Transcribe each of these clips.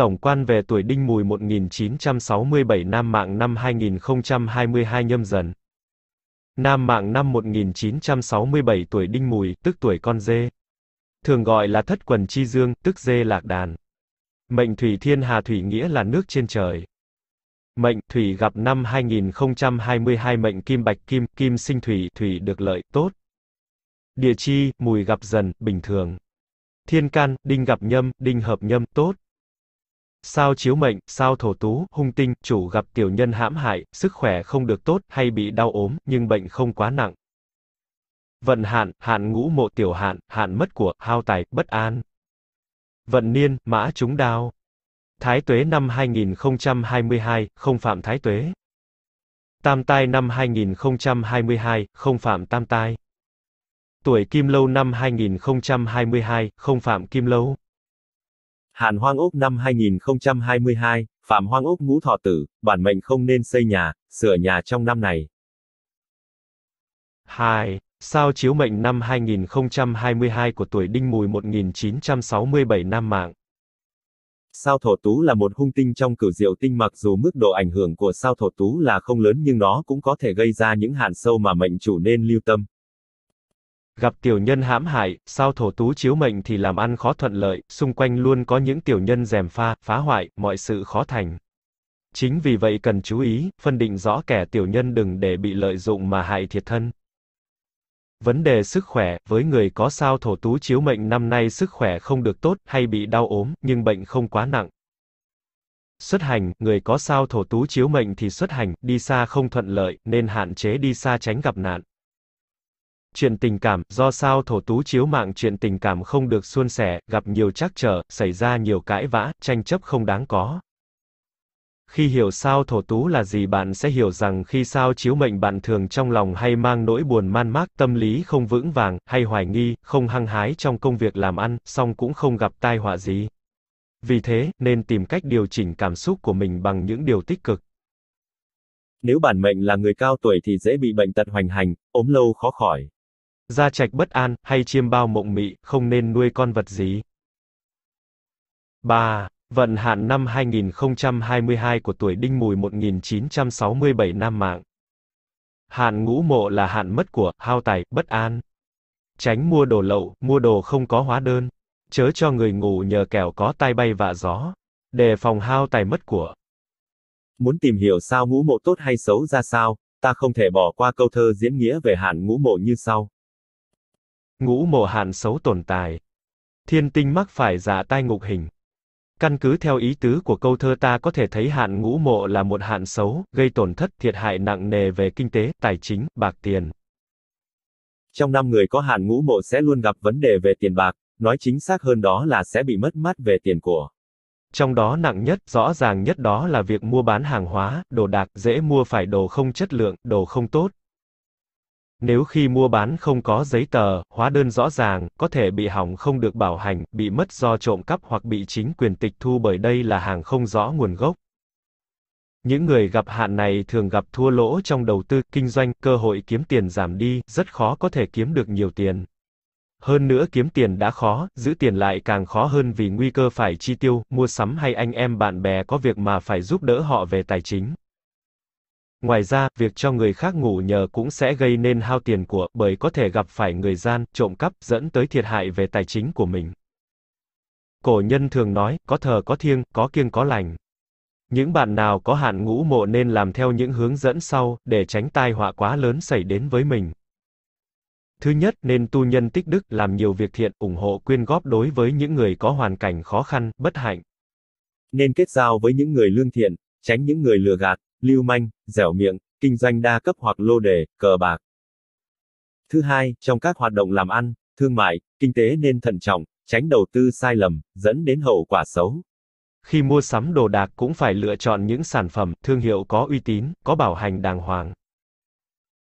Tổng quan về tuổi Đinh Mùi 1967 Nam mạng năm 2022 nhâm dần. Nam mạng năm 1967 tuổi Đinh Mùi, tức tuổi con dê. Thường gọi là thất quần chi dương, tức dê lạc đàn. Mệnh thủy thiên hà thủy nghĩa là nước trên trời. Mệnh thủy gặp năm 2022 mệnh kim bạch kim, kim sinh thủy, thủy được lợi, tốt. Địa chi, mùi gặp dần, bình thường. Thiên can, đinh gặp nhâm, đinh hợp nhâm, tốt sao chiếu mệnh, sao thổ tú, hung tinh, chủ gặp tiểu nhân hãm hại, sức khỏe không được tốt hay bị đau ốm, nhưng bệnh không quá nặng. Vận hạn, hạn ngũ mộ tiểu hạn, hạn mất của, hao tài, bất an. Vận niên, mã trúng đao. Thái tuế năm 2022, không phạm thái tuế. Tam tai năm 2022, không phạm tam tai. Tuổi kim lâu năm 2022, không phạm kim lâu. Hàn Hoang Úc năm 2022, Phạm Hoang Úc ngũ thọ tử, bản mệnh không nên xây nhà, sửa nhà trong năm này. 2. Sao chiếu mệnh năm 2022 của tuổi Đinh Mùi 1967 năm mạng. Sao thổ tú là một hung tinh trong cửu diệu tinh mặc dù mức độ ảnh hưởng của sao thổ tú là không lớn nhưng nó cũng có thể gây ra những hạn sâu mà mệnh chủ nên lưu tâm. Gặp tiểu nhân hãm hại, sao thổ tú chiếu mệnh thì làm ăn khó thuận lợi, xung quanh luôn có những tiểu nhân dèm pha, phá hoại, mọi sự khó thành. Chính vì vậy cần chú ý, phân định rõ kẻ tiểu nhân đừng để bị lợi dụng mà hại thiệt thân. Vấn đề sức khỏe, với người có sao thổ tú chiếu mệnh năm nay sức khỏe không được tốt hay bị đau ốm, nhưng bệnh không quá nặng. Xuất hành, người có sao thổ tú chiếu mệnh thì xuất hành, đi xa không thuận lợi, nên hạn chế đi xa tránh gặp nạn. Chuyện tình cảm, do sao thổ tú chiếu mạng chuyện tình cảm không được suôn sẻ, gặp nhiều trắc trở, xảy ra nhiều cãi vã, tranh chấp không đáng có. Khi hiểu sao thổ tú là gì bạn sẽ hiểu rằng khi sao chiếu mệnh bạn thường trong lòng hay mang nỗi buồn man mác, tâm lý không vững vàng, hay hoài nghi, không hăng hái trong công việc làm ăn, song cũng không gặp tai họa gì. Vì thế, nên tìm cách điều chỉnh cảm xúc của mình bằng những điều tích cực. Nếu bản mệnh là người cao tuổi thì dễ bị bệnh tật hoành hành, ốm lâu khó khỏi. Gia trạch bất an, hay chiêm bao mộng mị, không nên nuôi con vật gì. 3. Vận hạn năm 2022 của tuổi Đinh Mùi 1967 nam mạng. Hạn ngũ mộ là hạn mất của, hao tài, bất an. Tránh mua đồ lậu, mua đồ không có hóa đơn. Chớ cho người ngủ nhờ kẻo có tai bay vạ gió. Đề phòng hao tài mất của. Muốn tìm hiểu sao ngũ mộ tốt hay xấu ra sao, ta không thể bỏ qua câu thơ diễn nghĩa về hạn ngũ mộ như sau ngũ mộ hạn xấu tồn tại. Thiên tinh mắc phải giả tai ngục hình. Căn cứ theo ý tứ của câu thơ ta có thể thấy hạn ngũ mộ là một hạn xấu, gây tổn thất, thiệt hại nặng nề về kinh tế, tài chính, bạc tiền. Trong năm người có hạn ngũ mộ sẽ luôn gặp vấn đề về tiền bạc, nói chính xác hơn đó là sẽ bị mất mát về tiền của. Trong đó nặng nhất, rõ ràng nhất đó là việc mua bán hàng hóa, đồ đạc, dễ mua phải đồ không chất lượng, đồ không tốt, nếu khi mua bán không có giấy tờ, hóa đơn rõ ràng, có thể bị hỏng không được bảo hành, bị mất do trộm cắp hoặc bị chính quyền tịch thu bởi đây là hàng không rõ nguồn gốc. Những người gặp hạn này thường gặp thua lỗ trong đầu tư, kinh doanh, cơ hội kiếm tiền giảm đi, rất khó có thể kiếm được nhiều tiền. Hơn nữa kiếm tiền đã khó, giữ tiền lại càng khó hơn vì nguy cơ phải chi tiêu, mua sắm hay anh em bạn bè có việc mà phải giúp đỡ họ về tài chính. Ngoài ra, việc cho người khác ngủ nhờ cũng sẽ gây nên hao tiền của, bởi có thể gặp phải người gian, trộm cắp, dẫn tới thiệt hại về tài chính của mình. Cổ nhân thường nói, có thờ có thiêng, có kiêng có lành. Những bạn nào có hạn ngũ mộ nên làm theo những hướng dẫn sau, để tránh tai họa quá lớn xảy đến với mình. Thứ nhất, nên tu nhân tích đức, làm nhiều việc thiện, ủng hộ quyên góp đối với những người có hoàn cảnh khó khăn, bất hạnh. Nên kết giao với những người lương thiện, tránh những người lừa gạt, lưu manh, dẻo miệng, kinh doanh đa cấp hoặc lô đề, cờ bạc. Thứ hai, trong các hoạt động làm ăn, thương mại, kinh tế nên thận trọng, tránh đầu tư sai lầm, dẫn đến hậu quả xấu. Khi mua sắm đồ đạc cũng phải lựa chọn những sản phẩm, thương hiệu có uy tín, có bảo hành đàng hoàng.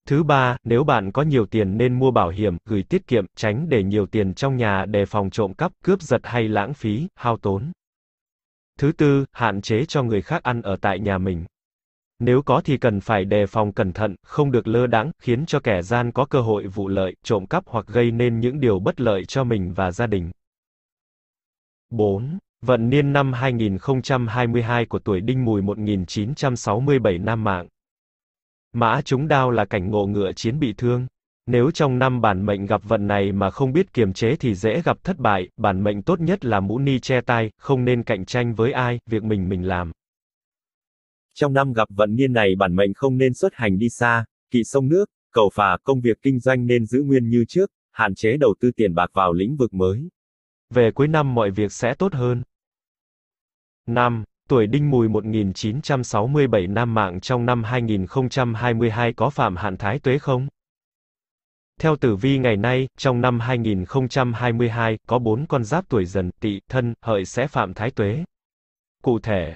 Thứ ba, nếu bạn có nhiều tiền nên mua bảo hiểm, gửi tiết kiệm, tránh để nhiều tiền trong nhà để phòng trộm cắp, cướp giật hay lãng phí, hao tốn. Thứ tư, hạn chế cho người khác ăn ở tại nhà mình. Nếu có thì cần phải đề phòng cẩn thận, không được lơ đãng, khiến cho kẻ gian có cơ hội vụ lợi, trộm cắp hoặc gây nên những điều bất lợi cho mình và gia đình. 4. Vận niên năm 2022 của tuổi Đinh Mùi 1967 Nam Mạng. Mã chúng đao là cảnh ngộ ngựa chiến bị thương. Nếu trong năm bản mệnh gặp vận này mà không biết kiềm chế thì dễ gặp thất bại, bản mệnh tốt nhất là mũ ni che tai, không nên cạnh tranh với ai, việc mình mình làm. Trong năm gặp vận niên này bản mệnh không nên xuất hành đi xa, kỵ sông nước, cầu phà, công việc kinh doanh nên giữ nguyên như trước, hạn chế đầu tư tiền bạc vào lĩnh vực mới. Về cuối năm mọi việc sẽ tốt hơn. năm, Tuổi Đinh Mùi 1967 Nam mạng trong năm 2022 có phạm hạn thái tuế không? Theo tử vi ngày nay, trong năm 2022, có bốn con giáp tuổi dần, tỵ, thân, hợi sẽ phạm thái tuế. Cụ thể,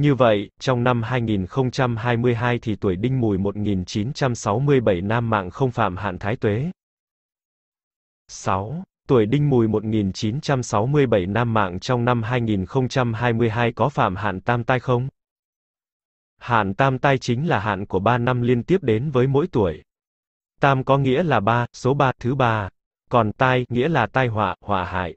Như vậy, trong năm 2022 thì tuổi đinh mùi 1967 nam mạng không phạm hạn thái tuế. 6. Tuổi đinh mùi 1967 nam mạng trong năm 2022 có phạm hạn tam tai không? Hạn tam tai chính là hạn của 3 năm liên tiếp đến với mỗi tuổi. Tam có nghĩa là 3, số 3, thứ 3. Còn tai, nghĩa là tai họa, họa hại.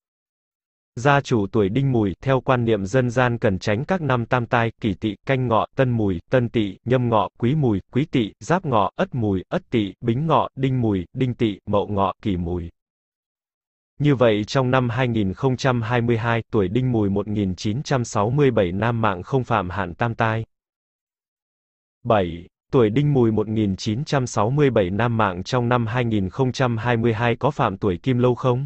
Gia chủ tuổi đinh mùi, theo quan niệm dân gian cần tránh các năm tam tai, kỷ tỵ, canh ngọ, tân mùi, tân tỵ, nhâm ngọ, quý mùi, quý tỵ, giáp ngọ, ất mùi, ất tỵ, bính ngọ, đinh mùi, đinh tỵ, mậu ngọ, kỷ mùi. Như vậy trong năm 2022, tuổi đinh mùi 1967 nam mạng không phạm hạn tam tai. 7. Tuổi đinh mùi 1967 nam mạng trong năm 2022 có phạm tuổi kim lâu không?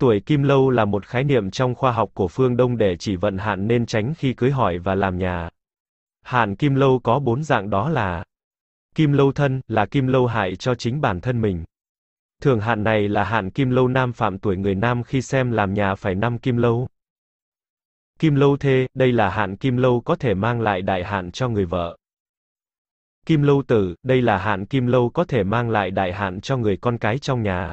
Tuổi kim lâu là một khái niệm trong khoa học của phương Đông để chỉ vận hạn nên tránh khi cưới hỏi và làm nhà. Hạn kim lâu có bốn dạng đó là Kim lâu thân là kim lâu hại cho chính bản thân mình. Thường hạn này là hạn kim lâu nam phạm tuổi người nam khi xem làm nhà phải năm kim lâu. Kim lâu thê, đây là hạn kim lâu có thể mang lại đại hạn cho người vợ. Kim lâu tử, đây là hạn kim lâu có thể mang lại đại hạn cho người con cái trong nhà.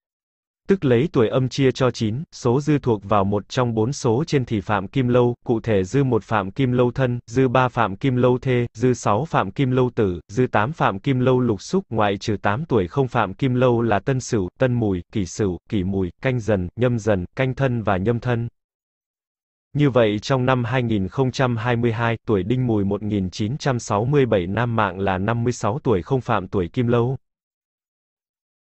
tức lấy tuổi âm chia cho 9, số dư thuộc vào một trong bốn số trên thì phạm kim lâu, cụ thể dư một phạm kim lâu thân, dư ba phạm kim lâu thê, dư 6 phạm kim lâu tử, dư 8 phạm kim lâu lục xúc, ngoại trừ 8 tuổi không phạm kim lâu là tân sửu, tân mùi, kỷ sửu, kỷ mùi, canh dần, nhâm dần, canh thân và nhâm thân. Như vậy trong năm 2022, tuổi đinh mùi 1967 nam mạng là 56 tuổi không phạm tuổi kim lâu.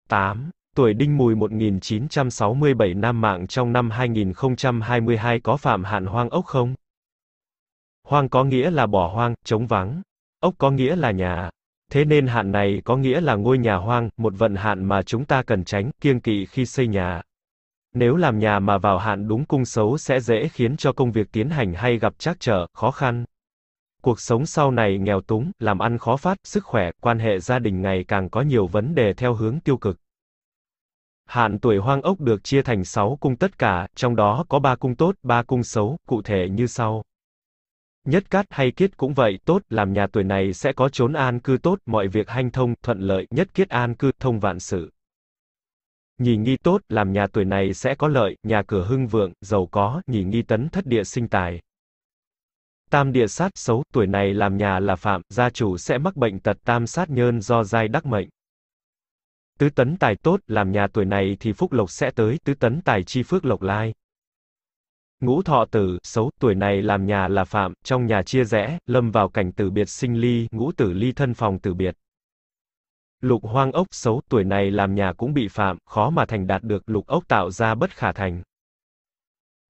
8 tuổi đinh mùi 1967 nam mạng trong năm 2022 có phạm hạn hoang ốc không? Hoang có nghĩa là bỏ hoang, trống vắng. Ốc có nghĩa là nhà. Thế nên hạn này có nghĩa là ngôi nhà hoang, một vận hạn mà chúng ta cần tránh, kiêng kỵ khi xây nhà. Nếu làm nhà mà vào hạn đúng cung xấu sẽ dễ khiến cho công việc tiến hành hay gặp trắc trở, khó khăn. Cuộc sống sau này nghèo túng, làm ăn khó phát, sức khỏe, quan hệ gia đình ngày càng có nhiều vấn đề theo hướng tiêu cực. Hạn tuổi hoang ốc được chia thành 6 cung tất cả, trong đó có 3 cung tốt, 3 cung xấu, cụ thể như sau. Nhất cát hay kiết cũng vậy, tốt, làm nhà tuổi này sẽ có chốn an cư tốt, mọi việc hanh thông, thuận lợi, nhất kiết an cư, thông vạn sự. Nhì nghi tốt, làm nhà tuổi này sẽ có lợi, nhà cửa hưng vượng, giàu có, nhì nghi tấn thất địa sinh tài. Tam địa sát xấu, tuổi này làm nhà là phạm, gia chủ sẽ mắc bệnh tật tam sát nhơn do giai đắc mệnh. Tứ tấn tài tốt, làm nhà tuổi này thì phúc lộc sẽ tới, tứ tấn tài chi phước lộc lai. Ngũ thọ tử, xấu, tuổi này làm nhà là phạm, trong nhà chia rẽ, lâm vào cảnh tử biệt sinh ly, ngũ tử ly thân phòng tử biệt. Lục hoang ốc, xấu, tuổi này làm nhà cũng bị phạm, khó mà thành đạt được, lục ốc tạo ra bất khả thành.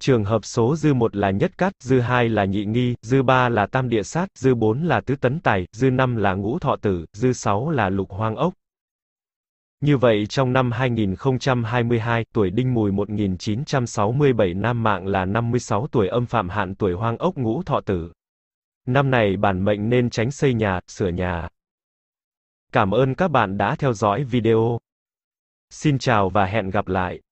trường hợp số dư 1 là nhất cát, dư 2 là nhị nghi, dư 3 là tam địa sát, dư 4 là tứ tấn tài, dư 5 là ngũ thọ tử, dư 6 là lục hoang ốc. Như vậy trong năm 2022, tuổi đinh mùi 1967 nam mạng là 56 tuổi âm phạm hạn tuổi hoang ốc ngũ thọ tử. Năm này bản mệnh nên tránh xây nhà, sửa nhà. Cảm ơn các bạn đã theo dõi video. Xin chào và hẹn gặp lại.